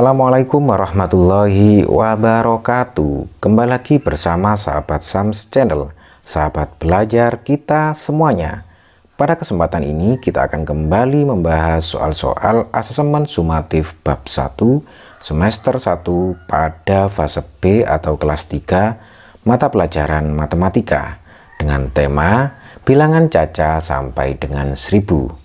Assalamualaikum warahmatullahi wabarakatuh Kembali lagi bersama sahabat Sams Channel Sahabat belajar kita semuanya Pada kesempatan ini kita akan kembali membahas soal-soal asesmen sumatif bab 1 Semester 1 pada fase B atau kelas 3 Mata pelajaran matematika Dengan tema bilangan caca sampai dengan 1000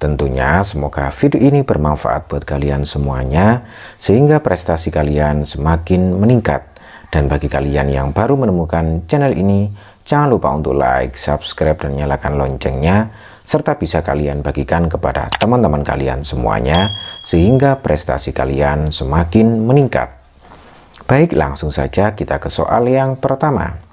Tentunya semoga video ini bermanfaat buat kalian semuanya sehingga prestasi kalian semakin meningkat. Dan bagi kalian yang baru menemukan channel ini, jangan lupa untuk like, subscribe, dan nyalakan loncengnya, serta bisa kalian bagikan kepada teman-teman kalian semuanya, sehingga prestasi kalian semakin meningkat. Baik, langsung saja kita ke soal yang pertama.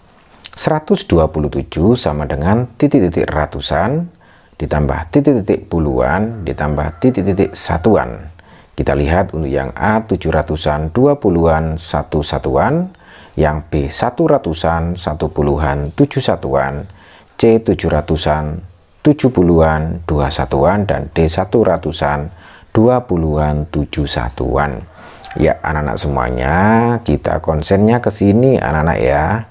127 sama dengan titik-titik ratusan, ditambah titik-titik puluhan ditambah titik-titik satuan. Kita lihat untuk yang A tujuh ratusan dua puluhan satu satuan, yang B satu ratusan satu puluhan tujuh satuan, C tujuh ratusan tujuh puluhan dua satuan dan D satu ratusan dua puluhan tujuh satuan. Ya, anak-anak semuanya, kita konsennya ke sini anak-anak ya.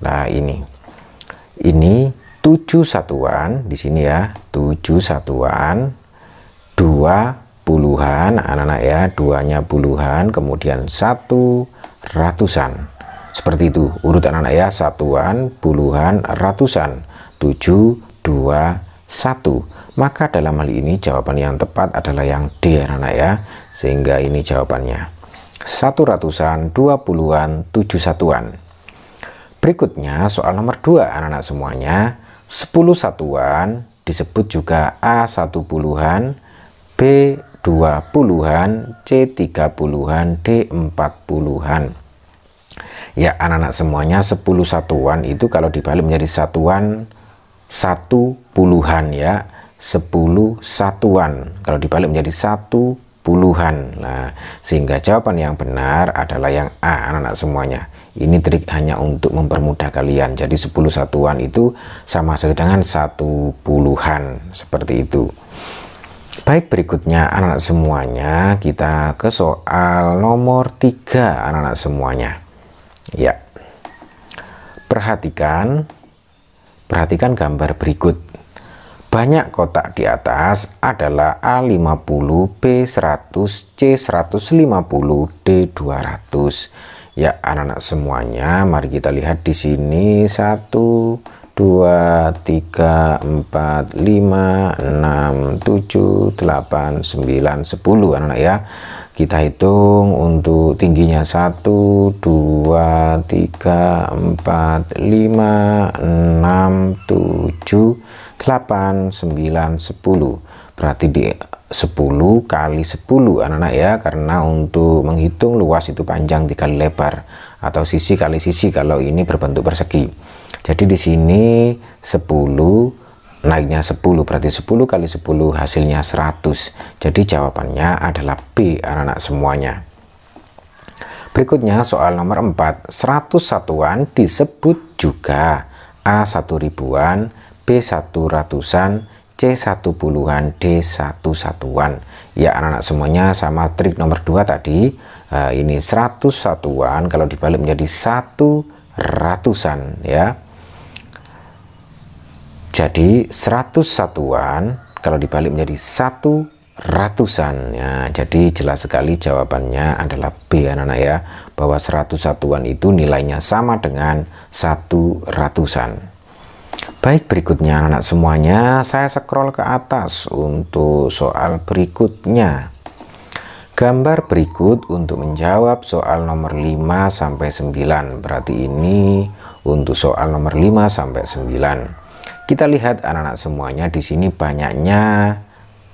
Nah, ini. Ini 7 satuan di sini ya 7 satuan 2 puluhan anak-anak ya duanya puluhan kemudian satu ratusan seperti itu urutan anak-anak ya satuan puluhan ratusan 7 2 1 maka dalam hal ini jawaban yang tepat adalah yang D anak-anak ya sehingga ini jawabannya satu ratusan dua puluhan tujuh satuan berikutnya soal nomor dua anak-anak semuanya 10 satuan disebut juga A satu puluhan, B dua puluhan, C tiga puluhan, D empat puluhan. Ya anak-anak semuanya 10 satuan itu kalau dibalik menjadi satuan satu puluhan ya 10 satuan kalau dibalik menjadi satu puluhan nah sehingga jawaban yang benar adalah yang A anak-anak semuanya ini trik hanya untuk mempermudah kalian jadi 10 satuan itu sama saja dengan satu puluhan seperti itu baik berikutnya anak-anak semuanya kita ke soal nomor 3 anak-anak semuanya ya perhatikan perhatikan gambar berikut banyak kotak di atas adalah A50, B100, C150, D200 Ya, anak-anak semuanya, mari kita lihat di sini 1 2 3 4 5 6 7 8 9 10 anak-anak ya kita hitung untuk tingginya 1 2 3 4 5 6 7 8 9 10 berarti di 10 kali 10 anak-anak ya karena untuk menghitung luas itu panjang dikali lebar atau sisi kali sisi kalau ini berbentuk persegi jadi di sini 10 naiknya 10 berarti 10 kali 10 hasilnya 100 jadi jawabannya adalah B anak-anak semuanya berikutnya soal nomor 4 100 satuan disebut juga A 1 ribuan B 1 ratusan C 1 puluhan D 1 satuan ya anak-anak semuanya sama trik nomor 2 tadi eh, ini 100 satuan kalau dibalik menjadi 1 ratusan ya jadi 100 satuan kalau dibalik menjadi satu ratusan ya, jadi jelas sekali jawabannya adalah B anak-anak ya bahwa 100 satuan itu nilainya sama dengan satu ratusan baik berikutnya anak-anak semuanya saya scroll ke atas untuk soal berikutnya gambar berikut untuk menjawab soal nomor 5 sampai 9 berarti ini untuk soal nomor 5 sampai 9 kita lihat anak-anak semuanya di sini banyaknya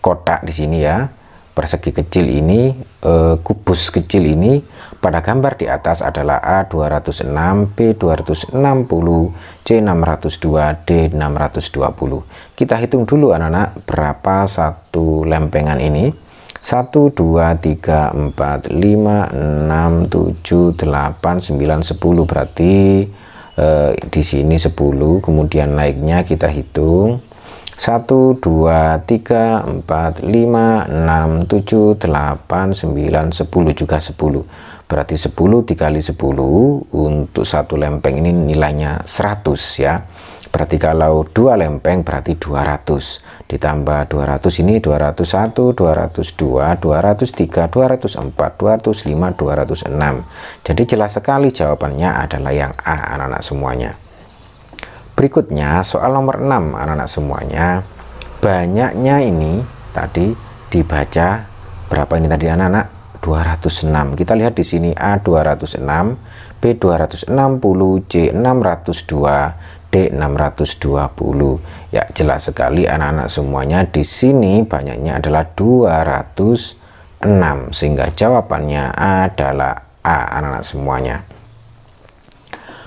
kotak di sini ya. Persegi kecil ini, e, kubus kecil ini pada gambar di atas adalah A206, B260, C602, D620. Kita hitung dulu anak-anak berapa satu lempengan ini. 1, 2, 3, 4, 5, 6, 7, 8, 9, 10 berarti eh, di sini 10 kemudian naiknya kita hitung 1 2 3 4 5 6 7 8 9 10 juga 10 berarti 10 dikali 10 untuk satu lempeng ini nilainya 100 ya berarti kalau dua lempeng berarti 200 ditambah 200 ini 201 202 203 204 205 206 jadi jelas sekali jawabannya adalah yang A anak-anak semuanya berikutnya soal nomor 6 anak-anak semuanya banyaknya ini tadi dibaca berapa ini tadi anak-anak 206. Kita lihat di sini A 206, B 260, C 602, D 620. Ya, jelas sekali anak-anak semuanya di sini banyaknya adalah 206 sehingga jawabannya adalah A anak-anak semuanya.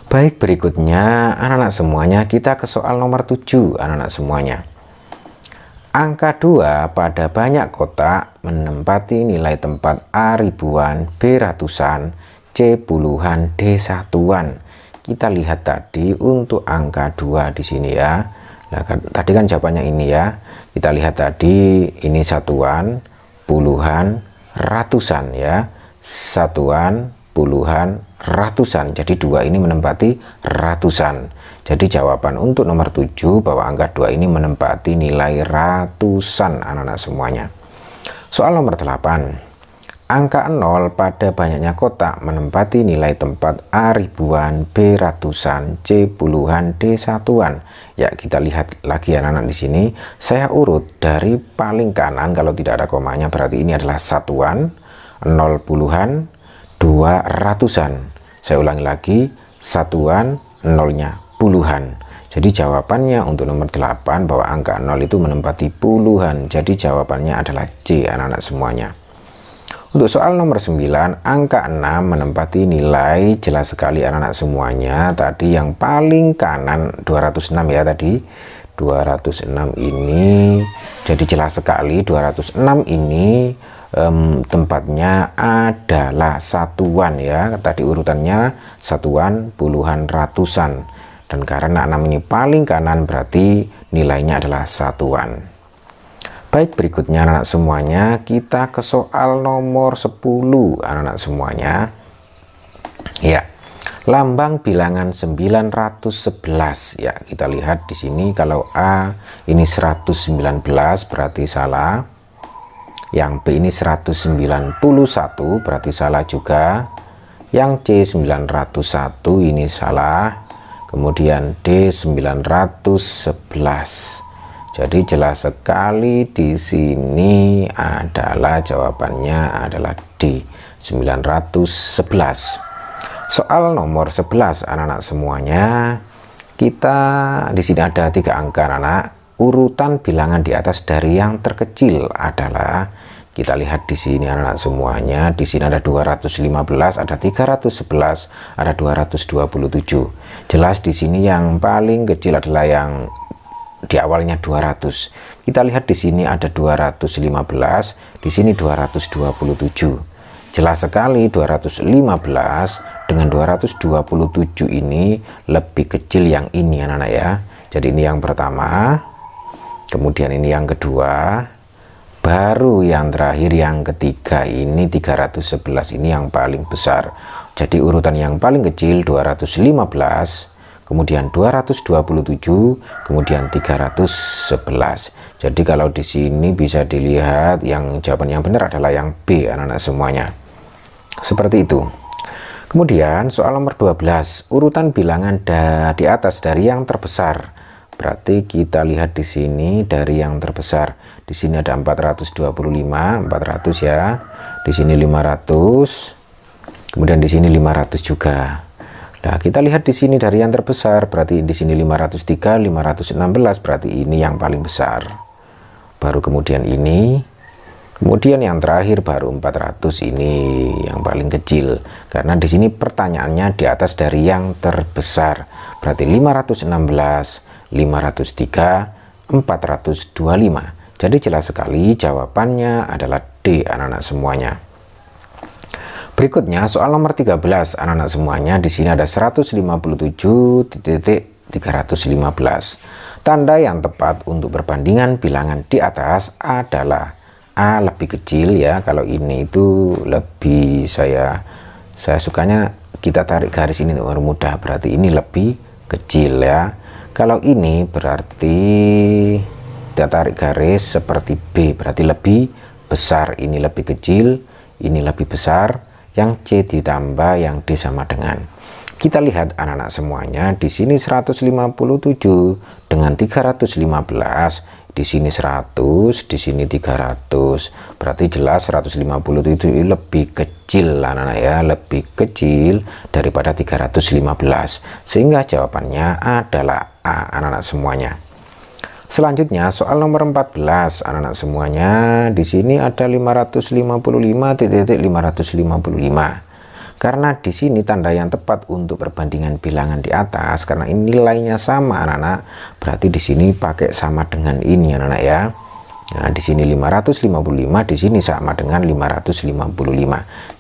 Baik, berikutnya anak-anak semuanya kita ke soal nomor 7 anak-anak semuanya. Angka 2 pada banyak kotak menempati nilai tempat A ribuan, B ratusan, C puluhan, D satuan. Kita lihat tadi untuk angka 2 di sini ya. Nah, tadi kan jawabannya ini ya. Kita lihat tadi ini satuan, puluhan, ratusan ya. Satuan, puluhan, ratusan. Jadi dua ini menempati ratusan. Jadi jawaban untuk nomor 7 bahwa angka 2 ini menempati nilai ratusan anak-anak semuanya. Soal nomor 8. Angka 0 pada banyaknya kotak menempati nilai tempat A ribuan, B ratusan, C puluhan, D satuan. Ya, kita lihat lagi ya, anak-anak di sini. Saya urut dari paling kanan kalau tidak ada komanya berarti ini adalah satuan, 0 puluhan, 2 ratusan. Saya ulangi lagi, satuan, nolnya, puluhan. Jadi jawabannya untuk nomor 8 bahwa angka 0 itu menempati puluhan. Jadi jawabannya adalah C anak-anak semuanya. Untuk soal nomor 9, angka 6 menempati nilai jelas sekali anak-anak semuanya. Tadi yang paling kanan 206 ya tadi. 206 ini jadi jelas sekali 206 ini um, tempatnya adalah satuan ya tadi urutannya satuan puluhan ratusan dan karena namanya paling kanan berarti nilainya adalah satuan. Baik, berikutnya anak-anak semuanya, kita ke soal nomor 10 anak-anak semuanya. Ya. Lambang bilangan 911 ya. Kita lihat di sini kalau A ini 119 berarti salah. Yang B ini 191 berarti salah juga. Yang C 901 ini salah kemudian D911 jadi jelas sekali di sini adalah jawabannya adalah D 911. Soal nomor 11 anak-anak semuanya. Kita di sini ada tiga angka anak-anak. Urutan bilangan di atas dari yang terkecil adalah kita lihat di sini anak-anak semuanya, di sini ada 215, ada 311, ada 227. Jelas di sini yang paling kecil adalah yang di awalnya 200. Kita lihat di sini ada 215, di sini 227. Jelas sekali 215 dengan 227 ini lebih kecil yang ini anak-anak ya. Jadi ini yang pertama, kemudian ini yang kedua, baru yang terakhir yang ketiga ini 311 ini yang paling besar jadi urutan yang paling kecil 215 kemudian 227 kemudian 311 jadi kalau di sini bisa dilihat yang jawaban yang benar adalah yang B anak-anak semuanya seperti itu kemudian soal nomor 12 urutan bilangan di atas dari yang terbesar berarti kita lihat di sini dari yang terbesar di sini ada 425 400 ya di sini 500 kemudian di sini 500 juga Nah, kita lihat di sini dari yang terbesar, berarti di sini 503, 516, berarti ini yang paling besar. Baru kemudian ini, kemudian yang terakhir baru 400 ini yang paling kecil. Karena di sini pertanyaannya di atas dari yang terbesar, berarti 516, 503, 425. Jadi jelas sekali jawabannya adalah D anak-anak semuanya. Berikutnya soal nomor 13 anak-anak semuanya di sini ada 157.315. Tanda yang tepat untuk perbandingan bilangan di atas adalah A lebih kecil ya kalau ini itu lebih saya saya sukanya kita tarik garis ini untuk mudah berarti ini lebih kecil ya kalau ini berarti kita tarik garis seperti B berarti lebih besar ini lebih kecil ini lebih besar yang C ditambah yang D sama dengan kita lihat anak-anak semuanya di sini 157 dengan 315 di sini 100 di sini 300 berarti jelas 157 lebih kecil anak-anak ya lebih kecil daripada 315 sehingga jawabannya adalah A anak-anak semuanya Selanjutnya soal nomor 14 anak-anak semuanya di sini ada 555 titik titik 555 karena di sini tanda yang tepat untuk perbandingan bilangan di atas karena ini nilainya sama anak-anak berarti di sini pakai sama dengan ini anak-anak ya Nah, di sini 555, di sini sama dengan 555.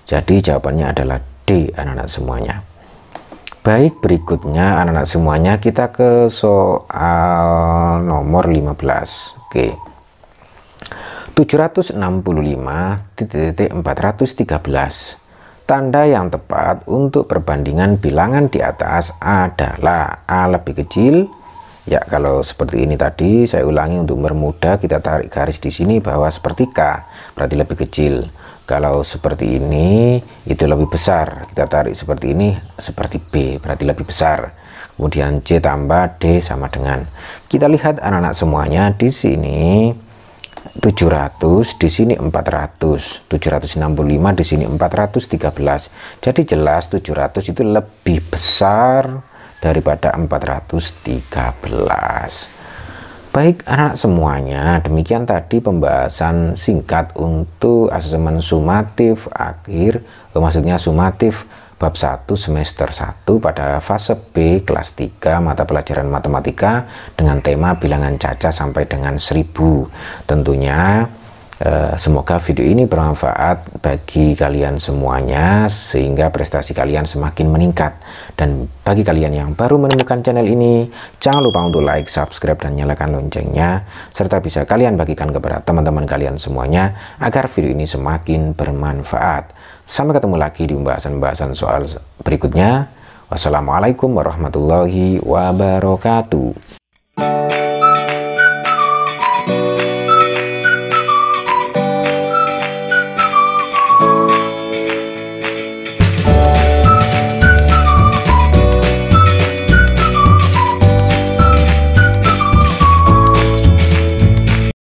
Jadi jawabannya adalah D anak-anak semuanya. Baik, berikutnya anak-anak semuanya kita ke soal nomor 15. Oke. 765 titik Tanda yang tepat untuk perbandingan bilangan di atas adalah A lebih kecil. Ya, kalau seperti ini tadi, saya ulangi untuk bermuda kita tarik garis di sini bahwa seperti K, berarti lebih kecil kalau seperti ini itu lebih besar kita tarik seperti ini seperti B berarti lebih besar kemudian C tambah D sama dengan kita lihat anak-anak semuanya di sini 700 di sini 400 765 di sini 413 jadi jelas 700 itu lebih besar daripada 413 Baik anak semuanya, demikian tadi pembahasan singkat untuk asesmen sumatif akhir, eh, maksudnya sumatif bab 1 semester 1 pada fase B kelas 3 mata pelajaran matematika dengan tema bilangan cacah sampai dengan 1000. Tentunya Eh, semoga video ini bermanfaat bagi kalian semuanya sehingga prestasi kalian semakin meningkat dan bagi kalian yang baru menemukan channel ini jangan lupa untuk like, subscribe dan nyalakan loncengnya serta bisa kalian bagikan kepada teman-teman kalian semuanya agar video ini semakin bermanfaat sampai ketemu lagi di pembahasan-pembahasan soal berikutnya wassalamualaikum warahmatullahi wabarakatuh